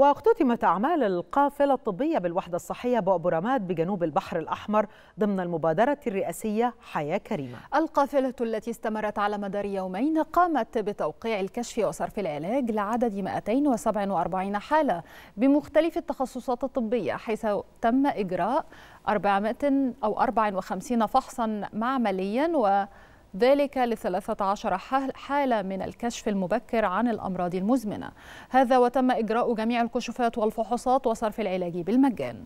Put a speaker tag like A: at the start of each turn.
A: واختتمت أعمال القافلة الطبية بالوحدة الصحية رماد بجنوب البحر الأحمر ضمن المبادرة الرئاسية حياة كريمة القافلة التي استمرت
B: على مدار يومين قامت بتوقيع الكشف وصرف العلاج لعدد 247 حالة بمختلف التخصصات الطبية حيث تم إجراء 400 أو 54 فحصا معمليا و ذلك لثلاثة عشر حالة من الكشف المبكر عن الأمراض المزمنة هذا وتم إجراء جميع الكشوفات والفحوصات وصرف العلاج بالمجان